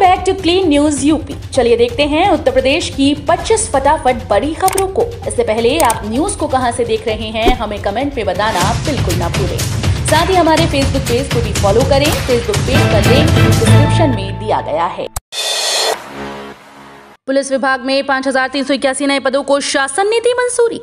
back to clean news UP चलिए देखते हैं उत्तर प्रदेश की 25 फटाफट बड़ी खबरों को इससे पहले आप न्यूज को कहां से देख रहे हैं हमें कमेंट में बताना बिल्कुल ना भूलें साथ ही हमारे फेसबुक पेज को भी फॉलो करें फेसबुक पेज का लिंक डिस्क्रिप्शन में दिया गया है पुलिस विभाग में पांच हजार तीन सौ इक्यासी नए पदों को शासन ने दी मंजूरी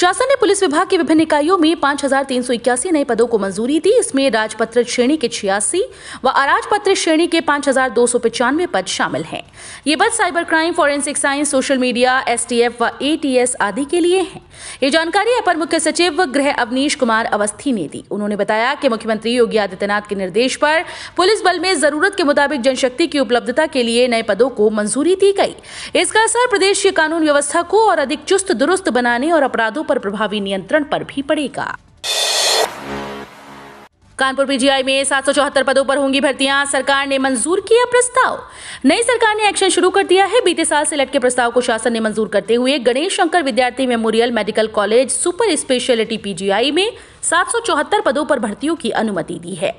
शासन ने पुलिस विभाग की विभिन्न इकाइयों में पांच हजार तीन सौ इक्यासी नए पदों को मंजूरी दी इसमें राजपत्र श्रेणी के छियासी व अराजपत्र श्रेणी के पांच हजार दो सौ पचानवे पद शामिल हैं ये पद cyber crime forensic science social media S व ए आदि के लिए हैं ये जानकारी अपर मुख्य सचिव गृह अवनीश कुमार अवस्थी ने दी उन्होंने बताया कि मुख्यमंत्री योगी आदित्यनाथ के निर्देश पर पुलिस बल में जरूरत के मुताबिक जनशक्ति की उपलब्धता के लिए नए पदों को मंजूरी दी गई इसका असर प्रदेश की कानून व्यवस्था को और अधिक चुस्त दुरुस्त बनाने और अपराधों पर प्रभावी नियंत्रण पर भी पड़ेगा कानपुर पीजीआई में सात पदों पर होंगी भर्तियां सरकार ने मंजूर किया प्रस्ताव नई सरकार ने एक्शन शुरू कर दिया है बीते साल से लटके प्रस्ताव को शासन ने मंजूर करते हुए Ganesh Shankar Vidyarthi memorial medical college super speciality PGI में चौहत्तर पदों पर भर्तियों की अनुमति दी है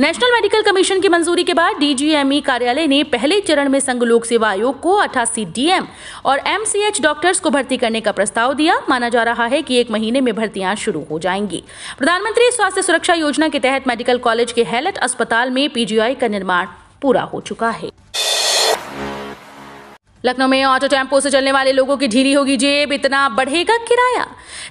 नेशनल मेडिकल कमीशन की मंजूरी के बाद डीजीएमई कार्यालय ने पहले चरण में संघ लोक सेवा आयोग को अठासी डीएम और एमसीएच डॉक्टर्स को भर्ती करने का प्रस्ताव दिया माना जा रहा है कि एक महीने में भर्तियां शुरू हो जाएंगी प्रधानमंत्री स्वास्थ्य सुरक्षा योजना के तहत मेडिकल कॉलेज के हैलट अस्पताल में पीजीआई का निर्माण पूरा हो चुका है लखनऊ में ऑटो टेम्पो से चलने वाले लोगों की ढीली होगी जेब इतना बढ़ेगा किराया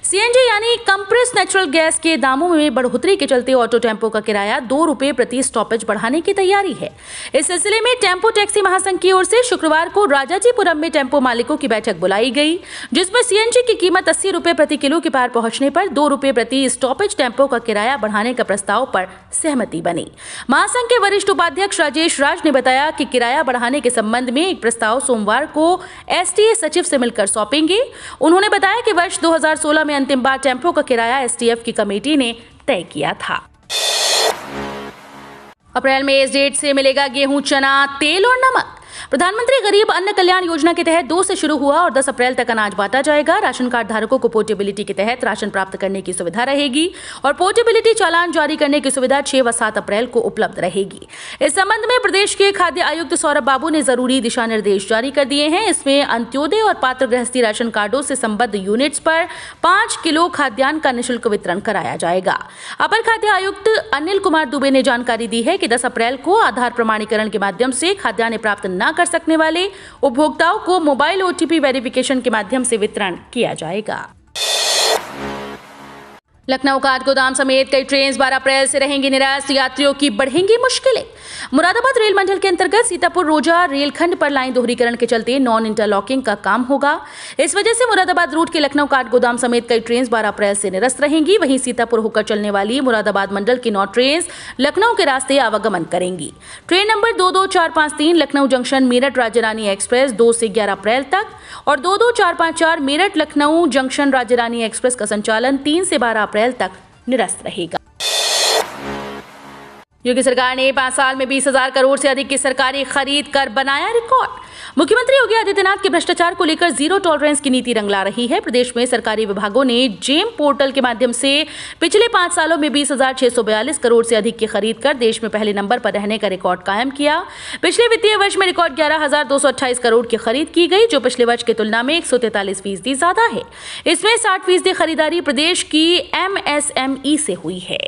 सीएनजी यानी कंप्रेस नेचुरल गैस के दामों में बढ़ोतरी के चलते ऑटो टेम्पो का किराया दो रुपए प्रति स्टॉपेज बढ़ाने की तैयारी है इस सिलसिले में टेम्पो टैक्सी महासंघ की ओर से शुक्रवार को राजाजीपुरम में टेम्पो मालिकों की बैठक बुलाई गई जिसमें सीएनजी की कीमत अस्सी रुपए प्रति किलो के पार पहुंचने पर दो रुपए प्रति स्टॉपेज टेम्पो का किराया बढ़ाने का प्रस्ताव पर सहमति बनी महासंघ के वरिष्ठ उपाध्यक्ष राजेश राज ने बताया कि किराया बढ़ाने के संबंध में एक प्रस्ताव सोमवार परिवार को एसटीए सचिव से मिलकर सौंपेंगे उन्होंने बताया कि वर्ष 2016 में अंतिम बार टेम्पो का किराया एसटीएफ की कमेटी ने तय किया था अप्रैल में इस डेट से मिलेगा गेहूं चना तेल और नमक प्रधानमंत्री गरीब अन्न कल्याण योजना के तहत दो से शुरू हुआ और दस अप्रैल तक अनाज बांटा जाएगा राशन कार्ड धारकों को पोर्टेबिलिटी के तहत राशन प्राप्त करने की सुविधा रहेगी और पोर्टेबिलिटी चालान जारी करने की सुविधा छह व सात अप्रैल को उपलब्ध रहेगी इस संबंध में प्रदेश के खाद्य आयुक्त सौरभ बाबू ने जरूरी दिशा निर्देश जारी कर दिए हैं इसमें अंत्योदय और पात्र गृहस्थी राशन कार्डो से संबद्ध यूनिट्स पर पांच किलो खाद्यान्न का निःशुल्क वितरण कराया जाएगा अपर खाद्य आयुक्त अनिल कुमार दुबे ने जानकारी दी है कि 10 अप्रैल को आधार प्रमाणीकरण के माध्यम से खाद्यान्न प्राप्त न कर सकने वाले उपभोक्ताओं को मोबाइल ओटीपी वेरिफिकेशन के माध्यम से वितरण किया जाएगा लखनऊ का गोदाम समेत कई ट्रेन 12 अप्रैल से रहेंगी निराश यात्रियों की बढ़ेंगी मुश्किलें मुरादाबाद रेल मंडल के अंतर्गत सीतापुर रोजा रेलखंड पर लाइन दोहरीकरण के चलते नॉन इंटरलॉकिंग का काम होगा इस वजह से मुरादाबाद रूट के लखनऊ काट गोदाम समेत कई ट्रेन 12 अप्रैल से निरस्त रहेंगी वहीं सीतापुर होकर चलने वाली मुरादाबाद मंडल की नौ ट्रेन लखनऊ के रास्ते आवागमन करेंगी ट्रेन नंबर दो दो चार तीन लखनऊ जंक्शन मेरठ रानी एक्सप्रेस दो से ग्यारह अप्रैल तक और दो दो चार चार मेरठ लखनऊ जंक्शन रानी एक्सप्रेस का संचालन तीन से बारह अप्रैल तक निरस्त रहेगा योगी सरकार ने पांच साल में बीस हजार करोड़ से अधिक की सरकारी खरीद कर बनाया रिकॉर्ड मुख्यमंत्री योगी आदित्यनाथ के भ्रष्टाचार को लेकर जीरो टॉलरेंस की नीति रंग ला रही है प्रदेश में सरकारी विभागों ने जेम पोर्टल के माध्यम से पिछले पांच सालों में बीस करोड़ से अधिक की खरीद कर देश में पहले नंबर पर रहने का रिकॉर्ड कायम किया पिछले वित्तीय वर्ष में रिकॉर्ड ग्यारह करोड़ की खरीद की गई जो पिछले वर्ष की तुलना में एक फीसदी ज्यादा है इसमें साठ फीसदी खरीदारी प्रदेश की एमएसएमई से हुई है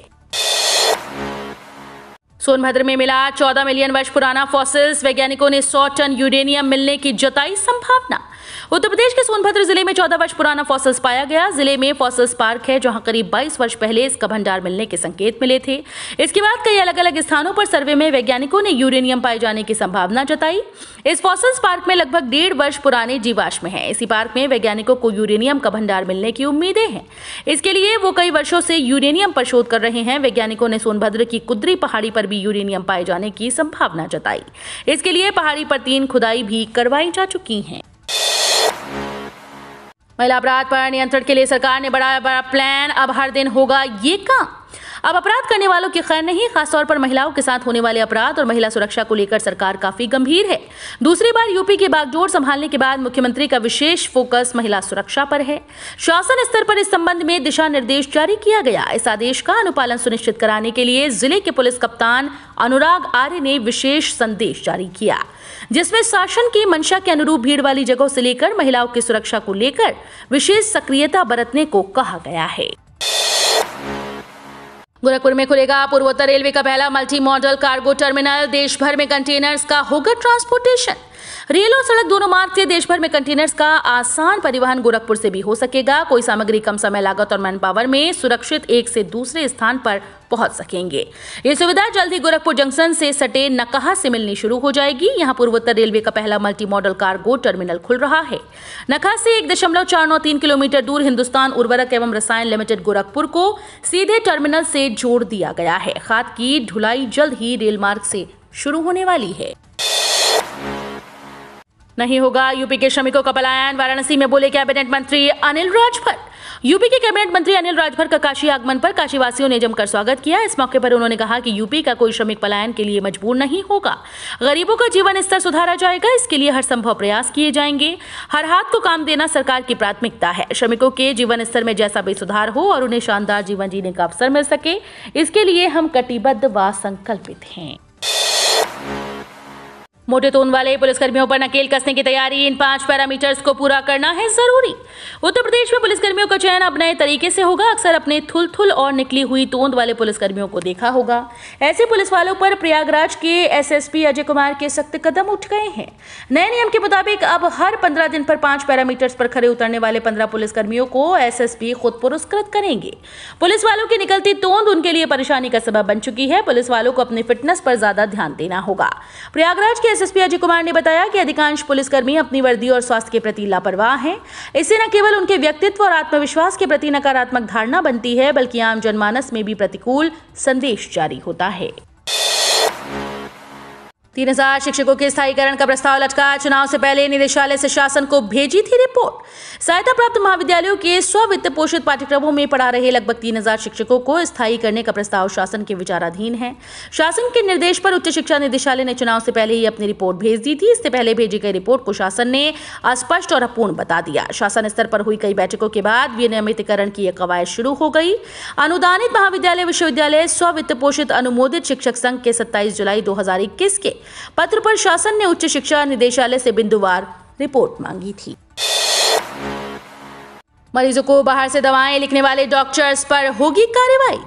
सोनभद्र में मिला 14 मिलियन वर्ष पुराना फॉसिल्स वैज्ञानिकों ने 100 टन यूरेनियम मिलने की जताई संभावना उत्तर प्रदेश के सोनभद्र जिले में 14 वर्ष पुराना फॉसल्स पाया गया जिले में फॉसल्स पार्क है जहां करीब 22 वर्ष पहले इसका भंडार मिलने के संकेत मिले थे इसके बाद कई अलग अलग स्थानों पर सर्वे में वैज्ञानिकों ने यूरेनियम पाए जाने की संभावना जताई इस फॉसल्स पार्क में लगभग डेढ़ वर्ष पुराने जीवाश्म है इसी पार्क में वैज्ञानिकों को यूरेनियम का भंडार मिलने की उम्मीदें हैं इसके लिए वो कई वर्षो से यूरेनियम पर शोध कर रहे हैं वैज्ञानिकों ने सोनभद्र की कुदरी पहाड़ी पर भी यूरेनियम पाए जाने की संभावना जताई इसके लिए पहाड़ी पर तीन खुदाई भी करवाई जा चुकी हैं महिला अपराध पर नियंत्रण के लिए सरकार ने बड़ा बड़ा प्लान अब हर दिन होगा ये काम अब अपराध करने वालों की खैर नहीं खासतौर पर महिलाओं के साथ होने वाले अपराध और महिला सुरक्षा को लेकर सरकार काफी गंभीर है दूसरी बार यूपी के बागडोर संभालने के बाद मुख्यमंत्री का विशेष फोकस महिला सुरक्षा पर है शासन स्तर पर इस संबंध में दिशा निर्देश जारी किया गया इस आदेश का अनुपालन सुनिश्चित कराने के लिए जिले के पुलिस कप्तान अनुराग आर्य ने विशेष संदेश जारी किया जिसमें शासन की मंशा के अनुरूप भीड़ वाली जगहों से लेकर महिलाओं की सुरक्षा को लेकर विशेष सक्रियता बरतने को कहा गया है गोरखपुर में खुलेगा पूर्वोत्तर रेलवे का पहला मल्टी मॉडल कार्गो टर्मिनल देश भर में कंटेनर्स का होगा ट्रांसपोर्टेशन रेल और सड़क दोनों मार्ग से देश भर में कंटेनर्स का आसान परिवहन गोरखपुर से भी हो सकेगा कोई सामग्री कम समय लागत और मैन पावर में सुरक्षित एक से दूसरे स्थान पर पहुंच सकेंगे ये सुविधा जल्द ही गोरखपुर जंक्शन से सटे नकहा से मिलनी शुरू हो जाएगी यहाँ पूर्वोत्तर रेलवे का पहला मल्टी मॉडल कार्गो टर्मिनल खुल रहा है नकहा से एक दशमलव चार नौ तीन किलोमीटर दूर हिंदुस्तान उर्वरक एवं रसायन लिमिटेड गोरखपुर को सीधे टर्मिनल से जोड़ दिया गया है खाद की ढुलाई जल्द ही रेल मार्ग से शुरू होने वाली है नहीं होगा यूपी के श्रमिकों का पलायन वाराणसी में बोले कैबिनेट मंत्री अनिल राजभर यूपी के कैबिनेट मंत्री अनिल राजभर का काशी आगमन पर काशीवासियों ने जमकर स्वागत किया इस मौके पर उन्होंने कहा कि यूपी का कोई श्रमिक पलायन के लिए मजबूर नहीं होगा गरीबों का जीवन स्तर सुधारा जाएगा इसके लिए हर संभव प्रयास किए जाएंगे हर हाथ को काम देना सरकार की प्राथमिकता है श्रमिकों के जीवन स्तर में जैसा भी सुधार हो और उन्हें शानदार जीवन जीने का अवसर मिल सके इसके लिए हम कटिबद्ध व संकल्पित हैं मोटे तोन वाले पुलिसकर्मियों पर नकेल कसने की तैयारी इन पांच पैरामीटर्स को पूरा करना है जरूरी उत्तर प्रदेश में पुलिसकर्मियों का चयन अब नए तरीके से होगा अक्सर अपने थुल थुल और निकली हुई तोंद वाले पुलिसकर्मियों को देखा होगा ऐसे पुलिस वालों पर प्रयागराज के एसएसपी अजय कुमार के सख्त कदम उठ गए हैं नए नियम के मुताबिक अब हर पंद्रह दिन पर पांच पैरामीटर्स पर खड़े उतरने वाले पंद्रह पुलिसकर्मियों को एस खुद पुरस्कृत करेंगे पुलिस वालों की निकलती तोंद उनके लिए परेशानी का सबब बन चुकी है पुलिस वालों को अपनी फिटनेस पर ज्यादा ध्यान देना होगा प्रयागराज के एसएसपी अजय कुमार ने बताया कि अधिकांश पुलिसकर्मी अपनी वर्दी और स्वास्थ्य के प्रति लापरवाह हैं इससे न केवल उनके व्यक्तित्व और आत्मविश्वास के प्रति नकारात्मक धारणा बनती है बल्कि आम जनमानस में भी प्रतिकूल संदेश जारी होता है तीन हजार शिक्षकों के स्थायीकरण का प्रस्ताव लटका चुनाव से पहले निदेशालय से शासन को भेजी थी रिपोर्ट सहायता प्राप्त महाविद्यालयों के वित्त पोषित पाठ्यक्रमों में पढ़ा रहे लगभग तीन हजार शिक्षकों को स्थायी करने का प्रस्ताव शासन के विचाराधीन है शासन के निर्देश पर उच्च शिक्षा निदेशालय ने चुनाव से पहले ही अपनी रिपोर्ट भेज दी थी इससे पहले भेजी गई रिपोर्ट को शासन ने अस्पष्ट और अपूर्ण बता दिया शासन स्तर पर हुई कई बैठकों के बाद विनियमितकरण की यह कवायद शुरू हो गई अनुदानित महाविद्यालय विश्वविद्यालय स्वित्त पोषित अनुमोदित शिक्षक संघ के सत्ताईस जुलाई दो के पत्र पर शासन ने उच्च शिक्षा निदेशालय से बिंदुवार रिपोर्ट मांगी थी मरीजों को बाहर से दवाएं लिखने वाले डॉक्टर्स पर होगी कार्रवाई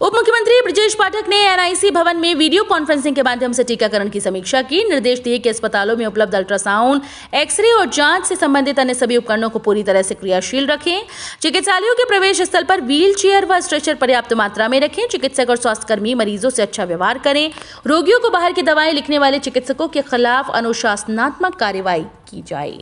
उप मुख्यमंत्री ब्रजेश पाठक ने एनआईसी भवन में वीडियो कॉन्फ्रेंसिंग के माध्यम से टीकाकरण की समीक्षा की निर्देश दिए कि अस्पतालों में उपलब्ध अल्ट्रासाउंड एक्सरे और जांच से संबंधित अन्य सभी उपकरणों को पूरी तरह से क्रियाशील रखें चिकित्सालयों के प्रवेश स्थल पर व्हील चेयर व स्ट्रेचर पर्याप्त मात्रा में रखें चिकित्सक और स्वास्थ्यकर्मी मरीजों से अच्छा व्यवहार करें रोगियों को बाहर की दवाएं लिखने वाले चिकित्सकों के खिलाफ अनुशासनात्मक कार्रवाई की जाए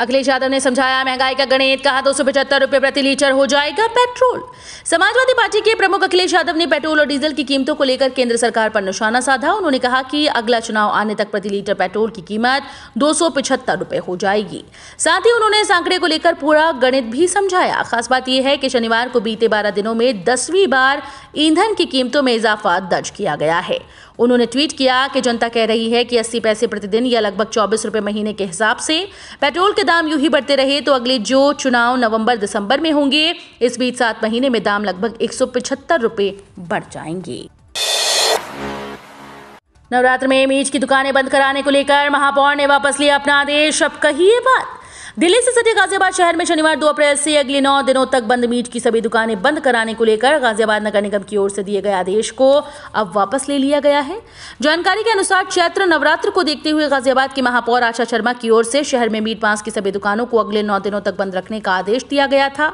अखिलेश यादव ने समझाया महंगाई का गणित कहा दो सौ प्रति लीटर हो जाएगा पेट्रोल समाजवादी पार्टी के प्रमुख अखिलेश यादव ने पेट्रोल और डीजल की कीमतों को लेकर केंद्र सरकार पर निशाना साधा उन्होंने कहा कि अगला चुनाव आने तक प्रति लीटर पेट्रोल की कीमत दो सौ हो जाएगी साथ ही उन्होंने इस आंकड़े को लेकर पूरा गणित भी समझाया खास बात यह है कि शनिवार को बीते बारह दिनों में दसवीं बार ईंधन की कीमतों में इजाफा दर्ज किया गया है उन्होंने ट्वीट किया कि जनता कह रही है कि अस्सी पैसे प्रतिदिन या लगभग चौबीस रुपये महीने के हिसाब से पेट्रोल के दाम यूं ही बढ़ते रहे तो अगले जो चुनाव नवंबर दिसंबर में होंगे इस बीच सात महीने में दाम लगभग एक सौ बढ़ जाएंगे नवरात्र में मीज की दुकानें बंद कराने को लेकर महापौर ने वापस लिया अपना आदेश अब कही बात दिल्ली से सटे गाजियाबाद शहर में शनिवार 2 अप्रैल से अगले नौ दिनों तक बंद मीट की सभी दुकानें बंद कराने को लेकर गाजियाबाद नगर निगम की ओर से दिए गए आदेश को अब वापस ले लिया गया है जानकारी के अनुसार चैत्र नवरात्र को देखते हुए गाजियाबाद की महापौर आशा शर्मा की ओर से शहर में मीट मांस की सभी दुकानों को अगले नौ दिनों तक बंद रखने का आदेश दिया गया था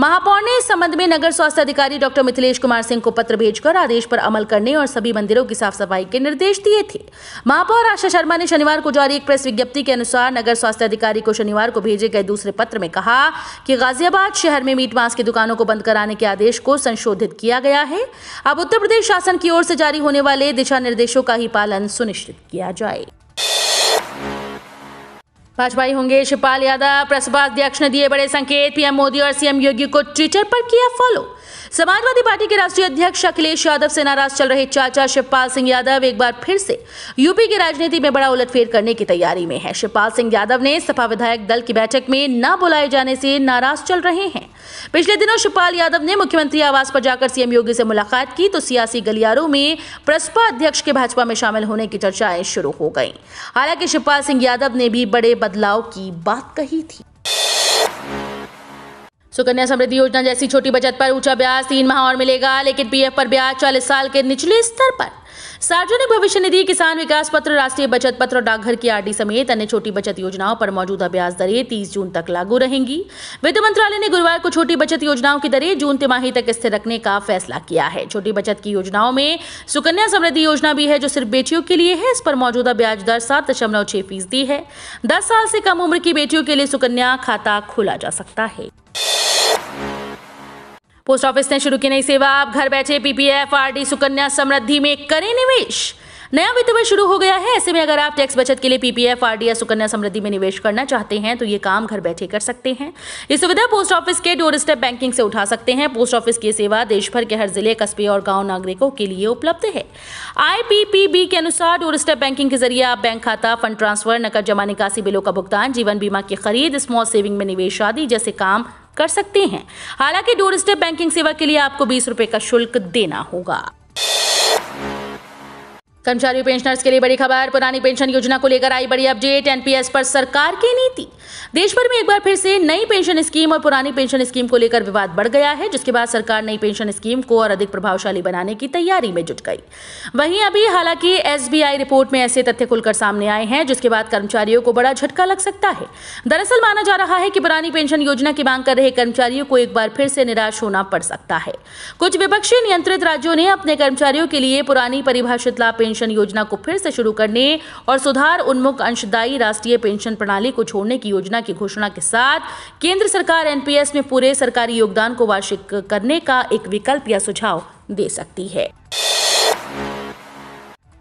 महापौर ने इस संबंध में नगर स्वास्थ्य अधिकारी डॉक्टर मिथिलेश कुमार सिंह को पत्र भेजकर आदेश पर अमल करने और सभी मंदिरों की साफ सफाई के निर्देश दिए थे महापौर आशा शर्मा ने शनिवार को जारी एक प्रेस विज्ञप्ति के अनुसार नगर स्वास्थ्य अधिकारी को शनिवार को को भेजे गए दूसरे पत्र में कहा कि गाजियाबाद शहर में मीट मांस की दुकानों को बंद कराने के आदेश को संशोधित किया गया है अब उत्तर प्रदेश शासन की ओर से जारी होने वाले दिशा निर्देशों का ही पालन सुनिश्चित किया जाए भाजपाई होंगे शिवपाल यादव प्रसपा अध्यक्ष ने दिए बड़े संकेत पीएम मोदी और सीएम योगी को ट्विटर पर किया फॉलो समाजवादी पार्टी के राष्ट्रीय अध्यक्ष अखिलेश यादव से नाराज चल रहे चाचा शिवपाल सिंह यादव एक बार फिर से यूपी की राजनीति में बड़ा उलटफेर करने की तैयारी में है शिवपाल सिंह यादव ने सपा विधायक दल की बैठक में न बुलाए जाने से नाराज चल रहे हैं पिछले दिनों शिवपाल यादव ने मुख्यमंत्री आवास पर जाकर सीएम योगी से मुलाकात की तो सियासी गलियारों में प्रसपा अध्यक्ष के भाजपा में शामिल होने की चर्चाएं शुरू हो गई हालांकि शिवपाल सिंह यादव ने भी बड़े बदलाव की बात कही थी सुकन्या समृद्धि योजना जैसी छोटी बचत पर ऊंचा ब्याज तीन माह और मिलेगा लेकिन पीएफ पर ब्याज चालीस साल के निचले स्तर पर सार्वजनिक भविष्य निधि किसान विकास पत्र राष्ट्रीय बचत पत्र डाकघर की आरडी समेत अन्य छोटी बचत योजनाओं पर मौजूदा ब्याज दरें तीस जून तक लागू रहेंगी वित्त मंत्रालय ने गुरुवार को छोटी बचत योजनाओं की दरें जून तिमाही तक स्थिर रखने का फैसला किया है छोटी बचत की योजनाओं में सुकन्या समृद्धि योजना भी है जो सिर्फ बेटियों के लिए है इस पर मौजूदा ब्याज दर सात दशमलव छह फीसदी है दस साल से कम उम्र की बेटियों के लिए सुकन्या खाता खोला जा सकता है पोस्ट ऑफिस ने शुरू की नई सेवा आप घर बैठे पीपीएफ आरडी सुकन्या समृद्धि में करें निवेश नया वित्त वर्ष शुरू हो गया है ऐसे में अगर आप टैक्स बचत के लिए पीपीएफ आरडी या सुकन्या समृद्धि में निवेश करना चाहते हैं तो ये काम घर बैठे कर सकते हैं ये सुविधा पोस्ट ऑफिस के डोर स्टेप बैंकिंग से उठा सकते हैं पोस्ट ऑफिस की सेवा देश भर के हर जिले कस्बे और गांव नागरिकों के लिए उपलब्ध है आईपीपीबी के अनुसार डोर स्टेप बैंकिंग के जरिए आप बैंक खाता फंड ट्रांसफर नकद जमा निकासी बिलों का भुगतान जीवन बीमा की खरीद स्मॉल सेविंग में निवेश आदि जैसे काम कर सकते हैं हालांकि डोर स्टेप बैंकिंग सेवा के लिए आपको बीस रुपए का शुल्क देना होगा कर्मचारी पेंशनर्स के लिए बड़ी खबर पुरानी पेंशन योजना को लेकर आई बड़ी अपडेट एनपीएस पर सरकार की नीति देश भर में एक बार फिर से नई पेंशन स्कीम और पुरानी पेंशन स्कीम को लेकर विवाद बढ़ गया है जिसके बाद सरकार नई पेंशन स्कीम को और अधिक प्रभावशाली बनाने की तैयारी में जुट गई वहीं अभी हालांकि एस रिपोर्ट में ऐसे तथ्य खुलकर सामने आए हैं जिसके बाद कर्मचारियों को बड़ा झटका लग सकता है दरअसल माना जा रहा है कि पुरानी पेंशन योजना की मांग कर रहे कर्मचारियों को एक बार फिर से निराश होना पड़ सकता है कुछ विपक्षी नियंत्रित राज्यों ने अपने कर्मचारियों के लिए पुरानी परिभाषित लाभ पेंशन योजना को फिर से शुरू करने और सुधार उन्मुख अंशदायी राष्ट्रीय पेंशन प्रणाली को छोड़ने की योजना की घोषणा के साथ केंद्र सरकार एनपीएस में पूरे सरकारी योगदान को वार्षिक करने का एक विकल्प या सुझाव दे सकती है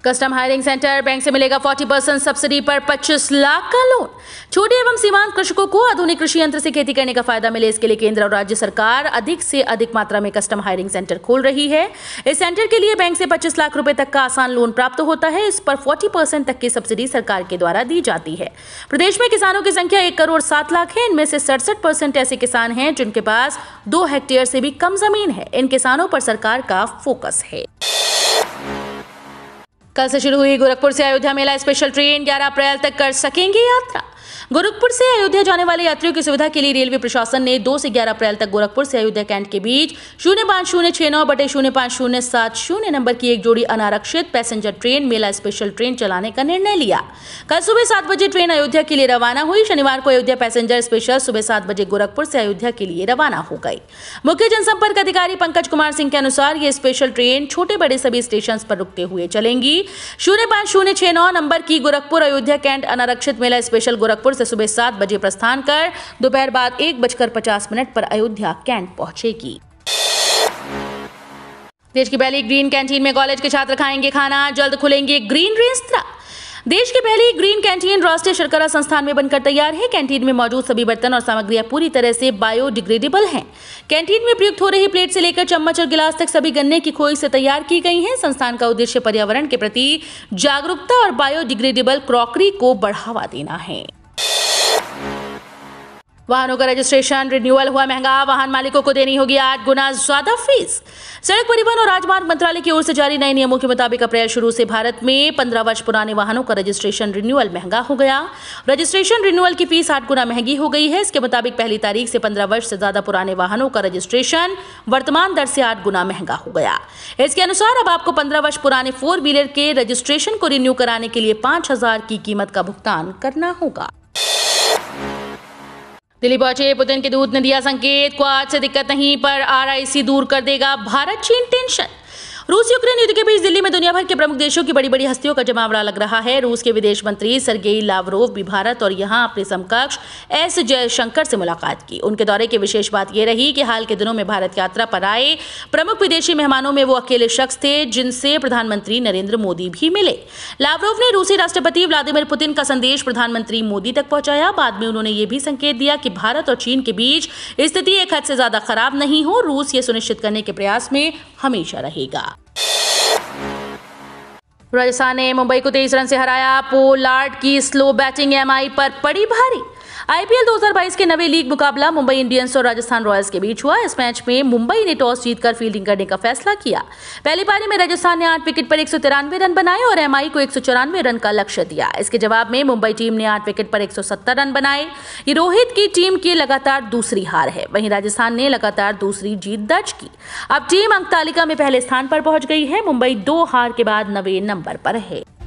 कस्टम हायरिंग सेंटर बैंक से मिलेगा 40 परसेंट सब्सिडी पर 25 लाख का लोन छोटे एवं सीमांत कृषकों को आधुनिक कृषि यंत्र से खेती करने का फायदा मिले इसके लिए केंद्र और राज्य सरकार अधिक से अधिक मात्रा में कस्टम हायरिंग सेंटर खोल रही है इस सेंटर के लिए बैंक से 25 लाख रुपए तक का आसान लोन प्राप्त होता है इस पर फोर्टी परसेंट तक की सब्सिडी सरकार के द्वारा दी जाती है प्रदेश में किसानों की संख्या एक करोड़ सात लाख है इनमें से सड़सठ परसेंट ऐसे किसान हैं जिनके पास दो हेक्टेयर से भी कम जमीन है इन किसानों पर सरकार का फोकस है कल से शुरू हुई गोरखपुर से अयोध्या मेला स्पेशल ट्रेन 11 अप्रैल तक कर सकेंगे यात्रा गोरखपुर से अयोध्या जाने वाले यात्रियों की सुविधा के लिए रेलवे प्रशासन ने 2 से 11 अप्रैल तक गोरखपुर से अयोध्या कैंट के बीच शून्य पांच शून्य छह नौ बटे शून्य पांच शून्य सात शून्य नंबर की एक जोड़ी अनारक्षित पैसेंजर ट्रेन मेला स्पेशल ट्रेन चलाने का निर्णय लिया कल सुबह सात बजे ट्रेन अयोध्या के लिए रवाना हुई शनिवार को अयोध्या पैसेंजर स्पेशल सुबह सात बजे गोरखपुर से अयोध्या के लिए रवाना हो गई मुख्य जनसंपर्क अधिकारी पंकज कुमार सिंह के अनुसार ये स्पेशल ट्रेन छोटे बड़े सभी स्टेशन पर रुकते हुए चलेंगी शून्य पाँच शून्य छः नौ नंबर की गोरखपुर अयोध्या कैंट अनारक्षित मेला स्पेशल गोरखपुर गोरखपुर से सुबह सात बजे प्रस्थान कर दोपहर बाद एक बजकर पचास मिनट पर अयोध्या कैंट पहुंचेगी देश की पहली ग्रीन कैंटीन में कॉलेज के छात्र खाएंगे खाना जल्द खुलेंगे ग्रीन रेस्तरा देश की पहली ग्रीन कैंटीन राष्ट्रीय शर्करा संस्थान में बनकर तैयार है कैंटीन में मौजूद सभी बर्तन और सामग्रियां पूरी तरह से बायोडिग्रेडेबल हैं कैंटीन में प्रयुक्त हो रही प्लेट से लेकर चम्मच और गिलास तक सभी गन्ने की खोई से तैयार की गई हैं संस्थान का उद्देश्य पर्यावरण के प्रति जागरूकता और बायोडिग्रेडेबल क्रॉकरी को बढ़ावा देना है वाहनों का रजिस्ट्रेशन रिन्यूअल हुआ महंगा वाहन मालिकों को देनी होगी आठ गुना ज्यादा फीस सड़क परिवहन और राजमार्ग मंत्रालय की ओर से जारी नए नियमों के मुताबिक अप्रैल शुरू से भारत में पंद्रह वर्ष पुराने वाहनों का रजिस्ट्रेशन रिन्यूअल महंगा हो गया रजिस्ट्रेशन रिन्यूअल की फीस आठ गुना महंगी हो गई है इसके मुताबिक पहली तारीख से पंद्रह वर्ष से ज्यादा पुराने वाहनों का रजिस्ट्रेशन वर्तमान दर से आठ गुना महंगा हो गया इसके अनुसार अब आपको पंद्रह वर्ष पुराने फोर व्हीलर के रजिस्ट्रेशन को रिन्यू कराने के लिए पांच हजार की कीमत का भुगतान करना होगा दिल्ली पहुंचे पुतिन के दूत ने दिया संकेत को आज से दिक्कत नहीं पर आरआईसी दूर कर देगा भारत चीन टेंशन रूस यूक्रेन युद्ध के बीच दिल्ली में दुनिया भर के प्रमुख देशों की बड़ी बड़ी हस्तियों का जमावड़ा लग रहा है रूस के विदेश मंत्री सरगेई लावरोव भी भारत और यहाँ अपने समकक्ष एस जयशंकर से मुलाकात की उनके दौरे की विशेष बात यह रही कि हाल के दिनों में भारत यात्रा पर आए प्रमुख विदेशी मेहमानों में वो अकेले शख्स थे जिनसे प्रधानमंत्री नरेंद्र मोदी भी मिले लावरोव ने रूसी राष्ट्रपति व्लादिमिर पुतिन का संदेश प्रधानमंत्री मोदी तक पहुंचाया बाद में उन्होंने ये भी संकेत दिया कि भारत और चीन के बीच स्थिति एक हद से ज्यादा खराब नहीं हो रूस ये सुनिश्चित करने के प्रयास में हमेशा रहेगा राजस्थान ने मुंबई को तेईस रन से हराया पोलार्ड की स्लो बैटिंग एमआई पर पड़ी भारी आईपीएल 2022 के नवे लीग मुकाबला मुंबई इंडियंस और राजस्थान रॉयल्स के बीच हुआ इस मैच में मुंबई ने टॉस जीतकर फील्डिंग करने का फैसला किया पहली पारी में राजस्थान ने आठ विकेट पर एक रन बनाए और एमआई को एक रन का लक्ष्य दिया इसके जवाब में मुंबई टीम ने आठ विकेट पर एक रन बनाए ये रोहित की टीम की लगातार दूसरी हार है वहीं राजस्थान ने लगातार दूसरी जीत दर्ज की अब टीम अंक तालिका में पहले स्थान पर पहुंच गई है मुंबई दो हार के बाद नवे नंबर पर है